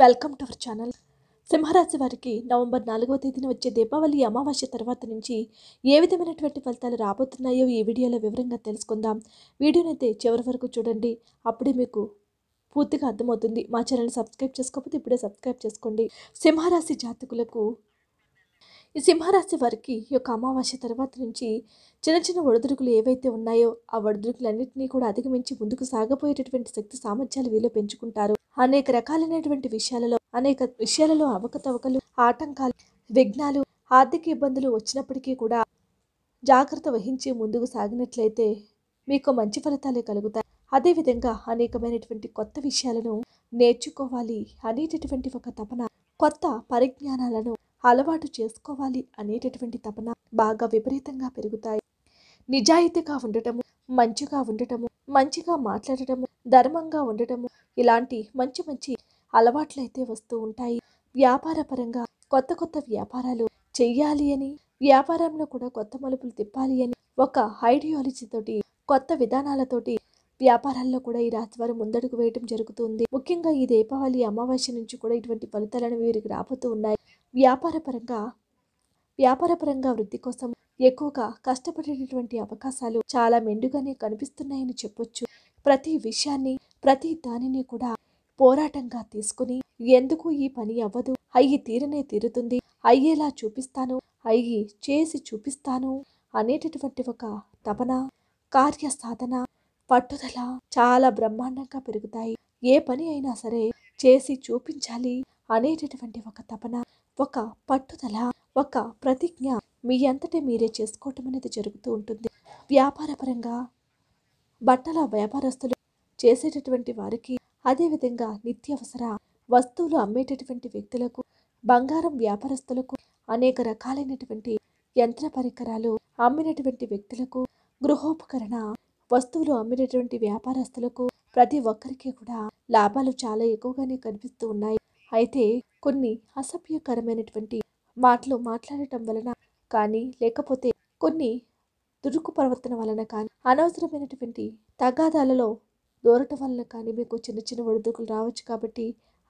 welcome to our channel సింహరాశి వారికి November నాలుగవ తేదీన వచ్చే దీపావళి అమావాస్య తర్వాత నుంచి ఏ విధమైనటువంటి ఫలితాలు రాబోతున్నాయో ఈ వీడియోలో వివరంగా తెలుసుకుందాం వీడియోనైతే చివరి వరకు చూడండి అప్పుడే మీకు పూర్తిగా అర్థమవుతుంది మా ఛానల్ సబ్స్క్రైబ్ చేసుకోకపోతే ఇప్పుడే సబ్స్క్రైబ్ చేసుకోండి సింహరాశి జాతకులకు ఈ సింహరాశి వారికి ఈ యొక్క అమావాస్య తర్వాత నుంచి చిన్న చిన్న ఒడిదుడుకులు ఏవైతే ఉన్నాయో ఆ ఒడిదుడుకులన్నింటినీ కూడా అధిగమించి ముందుకు సాగపోయేటటువంటి శక్తి సామర్థ్యాలు వీళ్ళు పెంచుకుంటారు అనేక రకాలైనటువంటి విషయాలలో అనేక విషయాలలో అవకతవకలు ఆటంకాలు విఘ్నాలు ఆర్థిక ఇబ్బందులు వచ్చినప్పటికీ కూడా జాగ్రత్త వహించి ముందుకు సాగినట్లయితే మీకు మంచి ఫలితాలే కలుగుతాయి అదేవిధంగా అనేకమైనటువంటి కొత్త విషయాలను నేర్చుకోవాలి అనేటటువంటి ఒక తపన కొత్త పరిజ్ఞానాలను అలవాటు చేసుకోవాలి అనేటటువంటి తపన బాగా విపరీతంగా పెరుగుతాయి నిజాయితీగా ఉండటము మంచిగా ఉండటము మంచిగా మాట్లాడటము ధర్మంగా ఉండటము ఇలాంటి మంచి మంచి అలవాట్లయితే వస్తూ ఉంటాయి వ్యాపార పరంగా కొత్త కొత్త వ్యాపారాలు చెయ్యాలి అని వ్యాపారంలో కూడా కొత్త మలుపులు తిప్పాలి అని ఒక ఐడియాలజీతోటి కొత్త విధానాలతోటి వ్యాపారాల్లో కూడా ఈ రాశి వారు ముందడుగు వేయటం జరుగుతుంది ముఖ్యంగా ఈ దీపావళి అమావాస్య నుంచి కూడా ఇటువంటి ఫలితాలను వీరికి రాబోతూ ఉన్నాయి వ్యాపార పరంగా వ్యాపార పరంగా వృద్ధి కోసం ఎక్కువగా కష్టపడేటటువంటి అవకాశాలు చాలా మెండుగానే కనిపిస్తున్నాయని చెప్పొచ్చు ప్రతి విషయాన్ని ప్రతి దానిని కూడా పోరాటంగా తీసుకుని ఎందుకు ఈ పని అవ్వదు అయ్యి తీరనే తీరుతుంది అయ్యేలా చూపిస్తాను అయ్యి చేసి చూపిస్తాను అనేటటువంటి ఒక తపన కార్య సాధన పట్టుదల చాలా బ్రహ్మాండంగా పెరుగుతాయి ఏ పని అయినా సరే చేసి చూపించాలి అనేటటువంటి ఒక తపన ఒక పట్టుదల ఒక ప్రతిజ్ఞ మీ అంతటే మీరే చేసుకోవటం అనేది జరుగుతూ ఉంటుంది వ్యాపారపరంగా బట్టల వ్యాపారస్తులు చేసేటటువంటి వారికి అదేవిధంగా నిత్యావసర వస్తువులు అమ్మేటటువంటి వ్యక్తులకు బంగారం వ్యాపారస్తులకు అనేక రకాలైనటువంటి యంత్ర పరికరాలు అమ్మినటువంటి వ్యక్తులకు గృహోపకరణ వస్తువులు అమ్మినటువంటి వ్యాపారస్తులకు ప్రతి ఒక్కరికి కూడా లాభాలు చాలా ఎక్కువగానే కనిపిస్తూ ఉన్నాయి అయితే కొన్ని అసభ్యకరమైనటువంటి మాటలు మాట్లాడటం వలన కానీ లేకపోతే కొన్ని దుడుకు ప్రవర్తన వలన కానీ అనవసరమైనటువంటి తగాదాలలో దూరటం వలన కానీ మీకు చిన్న చిన్న ఒడిదుకులు రావచ్చు కాబట్టి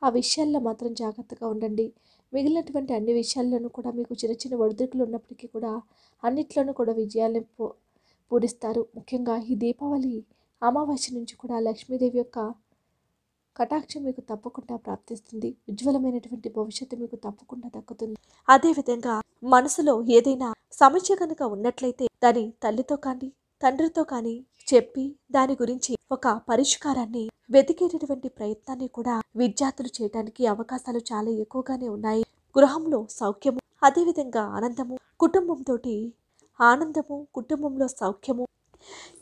ఆ విషయాల్లో మాత్రం జాగ్రత్తగా ఉండండి మిగిలినటువంటి అన్ని విషయాల్లోనూ కూడా మీకు చిన్న చిన్న ఒడిదుకులు ఉన్నప్పటికీ కూడా అన్నిట్లోనూ కూడా విజయాలను పూరిస్తారు ముఖ్యంగా ఈ దీపావళి అమావాస్య నుంచి కూడా లక్ష్మీదేవి యొక్క కటాక్షం మీకు తప్పకుండా ప్రాప్తిస్తుంది ఉజ్వలమైనటువంటి భవిష్యత్తు మీకు తప్పకుండా దక్కుతుంది అదేవిధంగా మనసులో ఏదైనా సమస్య కనుక ఉన్నట్లయితే దాని తల్లితో కానీ తండ్రితో కానీ చెప్పి దాని గురించి ఒక పరిష్కారాన్ని వెతికేటటువంటి ప్రయత్నాన్ని కూడా విద్యార్థులు చేయడానికి అవకాశాలు చాలా ఎక్కువగానే ఉన్నాయి గృహంలో సౌఖ్యము అదేవిధంగా ఆనందము కుటుంబంతో ఆనందము కుటుంబంలో సౌఖ్యము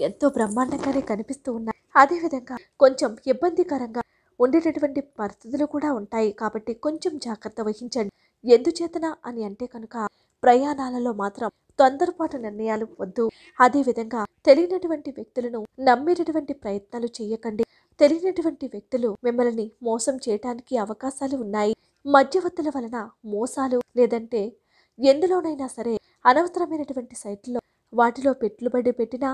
ఎంతో బ్రహ్మాండంగానే కనిపిస్తూ ఉన్నాయి అదేవిధంగా కొంచెం ఇబ్బందికరంగా ఉండేటటువంటి పరిస్థితులు కూడా ఉంటాయి కాబట్టి కొంచెం జాగ్రత్త వహించండి ఎందుచేతన అని అంటే కనుక ప్రయాణాలలో మాత్రం తొందరపాటు నిర్ణయాలు వద్దు అదేవిధంగా తెలియనటువంటి వ్యక్తులను నమ్మేటటువంటి ప్రయత్నాలు చేయకండి తెలియనటువంటి వ్యక్తులు మిమ్మల్ని మోసం చేయటానికి అవకాశాలు ఉన్నాయి మధ్యవర్తుల వలన మోసాలు లేదంటే ఎందులోనైనా సరే అనవసరమైనటువంటి సైట్లో వాటిలో పెట్టుబడి పెట్టినా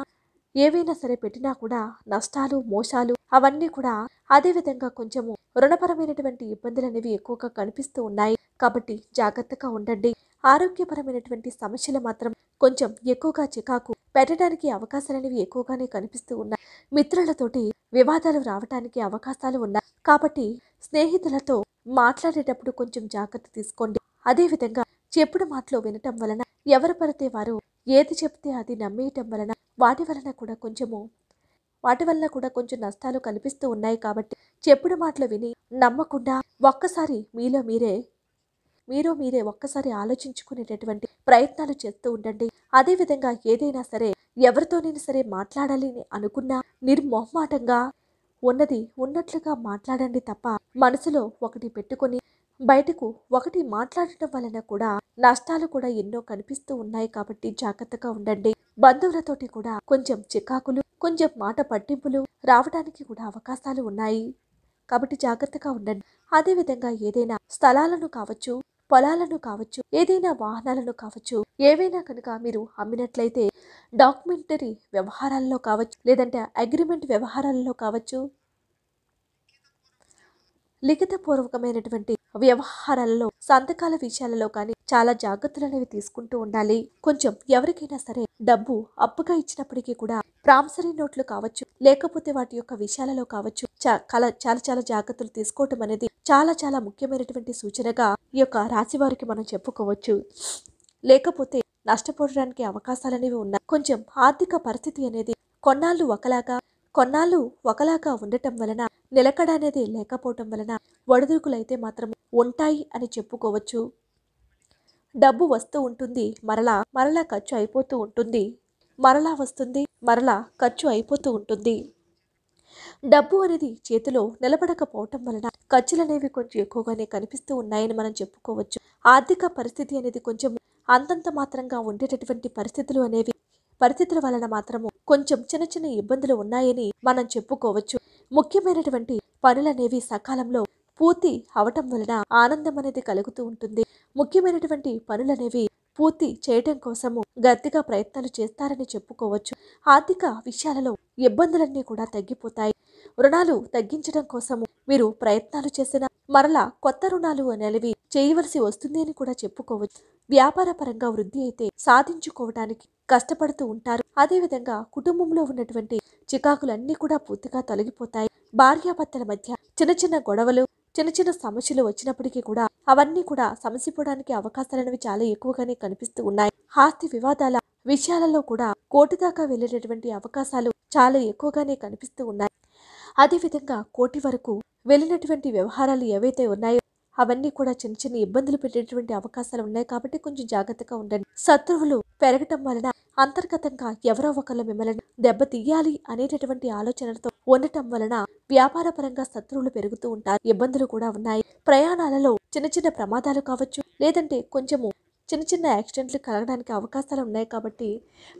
ఏవైనా సరే పెట్టినా కూడా నష్టాలు మోసాలు అవన్నీ కూడా అదేవిధంగా కొంచెము రుణపరమైనటువంటి ఇబ్బందులు అనేవి ఎక్కువగా కనిపిస్తూ ఉన్నాయి కాబట్టి జాగ్రత్తగా ఉండండి ఆరోగ్యపరమైనటువంటి సమస్యలు మాత్రం కొంచెం ఎక్కువగా చికాకు పెట్టడానికి అవకాశాలు అనేవి ఎక్కువగానే కనిపిస్తూ ఉన్నాయి మిత్రులతోటి వివాదాలు రావడానికి అవకాశాలు ఉన్నాయి కాబట్టి స్నేహితులతో మాట్లాడేటప్పుడు కొంచెం జాగ్రత్త తీసుకోండి అదేవిధంగా చెప్పుడు మాటలు వినటం వలన ఎవరు పడితే వారు ఏది చెప్తే అది నమ్మేయటం వలన వాటి వలన కూడా కొంచెము వాటి వల్ల కూడా కొంచెం నష్టాలు కనిపిస్తూ ఉన్నాయి కాబట్టి చెప్పుడు మాటలు విని నమ్మకుండా ఒక్కసారి మీలో మీరే మీరు మీరే ఒక్కసారి ఆలోచించుకునేటటువంటి ప్రయత్నాలు చేస్తూ ఉండండి అదేవిధంగా ఏదైనా సరే ఎవరితోనైనా సరే మాట్లాడాలి అని అనుకున్నా నిర్మోహమాటంగా ఉన్నది ఉన్నట్లుగా మాట్లాడండి తప్ప మనసులో ఒకటి పెట్టుకొని బయటకు ఒకటి మాట్లాడటం వలన కూడా నష్టాలు కూడా ఎన్నో కనిపిస్తూ ఉన్నాయి కాబట్టి జాగ్రత్తగా ఉండండి బంధువులతోటి కూడా కొంచెం చికాకులు కొంచెం మాట పట్టింపులు రావడానికి కూడా అవకాశాలు ఉన్నాయి కాబట్టి జాగ్రత్తగా ఉండండి అదేవిధంగా ఏదైనా స్థలాలను కావచ్చు పొలాలను కావచ్చు ఏదైనా వాహనాలను కావచ్చు ఏవైనా కనుక మీరు అమ్మినట్లయితే డాక్యుమెంటరీ వ్యవహారాల్లో కావచ్చు లేదంటే అగ్రిమెంట్ వ్యవహారాల్లో కావచ్చు లిఖితపూర్వకమైనటువంటి వ్యవహారాలలో సంతకాల విషయాలలో కానీ చాలా జాగ్రత్తలు అనేవి తీసుకుంటూ ఉండాలి కొంచెం ఎవరికైనా సరే డబ్బు అప్పుగా ఇచ్చినప్పటికీ కూడా ప్రామిసరీ నోట్లు కావచ్చు లేకపోతే వాటి యొక్క విషయాలలో కావచ్చు చాలా చాలా జాగ్రత్తలు తీసుకోవటం అనేది చాలా చాలా ముఖ్యమైనటువంటి సూచనగా ఈ యొక్క రాశి వారికి మనం చెప్పుకోవచ్చు లేకపోతే నష్టపోవడానికి అవకాశాలు అనేవి ఉన్నాయి కొంచెం ఆర్థిక పరిస్థితి అనేది కొన్నాళ్ళు ఒకలాగా కొన్నాళ్ళు ఒకలాగా ఉండటం వలన నిలకడ అనేది లేకపోవటం వలన అయితే మాత్రం ఉంటాయి అని చెప్పుకోవచ్చు డబ్బు వస్తూ ఉంటుంది మరలా మరలా ఖర్చు అయిపోతూ ఉంటుంది మరలా వస్తుంది మరలా ఖర్చు అయిపోతూ ఉంటుంది డబ్బు అనేది చేతిలో నిలబడకపోవటం వలన ఖర్చులనేవి కొంచెం ఎక్కువగానే కనిపిస్తూ ఉన్నాయని మనం చెప్పుకోవచ్చు ఆర్థిక పరిస్థితి అనేది కొంచెం అంతంత మాత్రంగా ఉండేటటువంటి పరిస్థితులు అనేవి పరిస్థితుల వలన మాత్రము కొంచెం చిన్న చిన్న ఇబ్బందులు ఉన్నాయని మనం చెప్పుకోవచ్చు ముఖ్యమైనటువంటి పనులనేవి సకాలంలో పూర్తి అవటం వలన ఆనందం అనేది కలుగుతూ ఉంటుంది ముఖ్యమైనటువంటి పనులనేవి పూర్తి చేయటం కోసము గట్టిగా ప్రయత్నాలు చేస్తారని చెప్పుకోవచ్చు ఆర్థిక విషయాలలో ఇబ్బందులన్నీ కూడా తగ్గిపోతాయి రుణాలు తగ్గించడం కోసము మీరు ప్రయత్నాలు చేసిన మరలా కొత్త రుణాలు అనేవి చేయవలసి వస్తుంది అని కూడా చెప్పుకోవచ్చు వ్యాపార పరంగా వృద్ధి అయితే సాధించుకోవడానికి కష్టపడుతూ ఉంటారు అదేవిధంగా కుటుంబంలో ఉన్నటువంటి చికాకులన్నీ కూడా పూర్తిగా తొలగిపోతాయి భార్యాభర్తల మధ్య చిన్న చిన్న గొడవలు చిన్న చిన్న సమస్యలు వచ్చినప్పటికీ కూడా అవన్నీ కూడా సమసిపోవడానికి అవకాశాలనేవి చాలా ఎక్కువగానే కనిపిస్తూ ఉన్నాయి ఆస్తి వివాదాల విషయాలలో కూడా కోటి దాకా వెళ్ళినటువంటి అవకాశాలు చాలా ఎక్కువగానే కనిపిస్తూ ఉన్నాయి అదేవిధంగా కోటి వరకు వెళ్ళినటువంటి వ్యవహారాలు ఏవైతే ఉన్నాయో అవన్నీ కూడా చిన్న చిన్న ఇబ్బందులు పెట్టేటువంటి అవకాశాలు ఉన్నాయి కాబట్టి కొంచెం జాగ్రత్తగా ఉండండి శత్రువులు పెరగటం వలన అంతర్గతంగా ఎవరో ఒకళ్ళు మిమ్మల్ని దెబ్బతీయాలి అనేటటువంటి ఆలోచనలతో ఉండటం వలన వ్యాపార పరంగా శత్రువులు పెరుగుతూ ఉంటారు ఇబ్బందులు కూడా ఉన్నాయి ప్రయాణాలలో చిన్న చిన్న ప్రమాదాలు కావచ్చు లేదంటే కొంచెము చిన్న చిన్న యాక్సిడెంట్లు కలగడానికి అవకాశాలు ఉన్నాయి కాబట్టి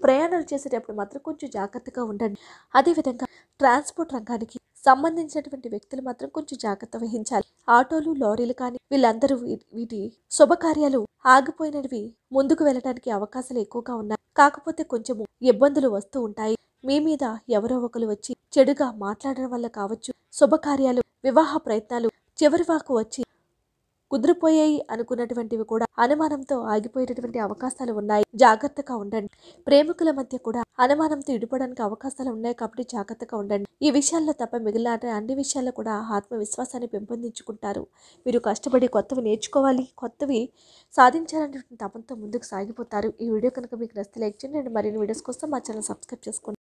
ప్రయాణాలు చేసేటప్పుడు మాత్రం కొంచెం జాగ్రత్తగా ఉండండి అదేవిధంగా ట్రాన్స్పోర్ట్ రంగానికి సంబంధించినటువంటి వ్యక్తులు మాత్రం కొంచెం జాగ్రత్త వహించాలి ఆటోలు లారీలు కానీ వీళ్ళందరూ వీటి శుభకార్యాలు ఆగిపోయినవి ముందుకు వెళ్ళడానికి అవకాశాలు ఎక్కువగా ఉన్నాయి కాకపోతే కొంచెము ఇబ్బందులు వస్తూ ఉంటాయి మీ మీద ఎవరో ఒకరు వచ్చి చెడుగా మాట్లాడడం వల్ల కావచ్చు శుభకార్యాలు వివాహ ప్రయత్నాలు చివరి వాకు వచ్చి కుదిరిపోయాయి అనుకున్నటువంటివి కూడా అనుమానంతో ఆగిపోయేటటువంటి అవకాశాలు ఉన్నాయి జాగ్రత్తగా ఉండండి ప్రేమికుల మధ్య కూడా అనుమానంతో ఇడిపోవడానికి అవకాశాలు ఉన్నాయి కాబట్టి జాగ్రత్తగా ఉండండి ఈ విషయాల్లో తప్ప మిగిలిన అన్ని విషయాల్లో కూడా ఆత్మవిశ్వాసాన్ని పెంపొందించుకుంటారు మీరు కష్టపడి కొత్తవి నేర్చుకోవాలి కొత్తవి సాధించాలనేటువంటి తపంతో ముందుకు సాగిపోతారు ఈ వీడియో కనుక మీకు నచ్చితే లైక్ చేయండి మరిన్ని వీడియోస్ కోసం మా ఛానల్ సబ్స్క్రైబ్ చేసుకోండి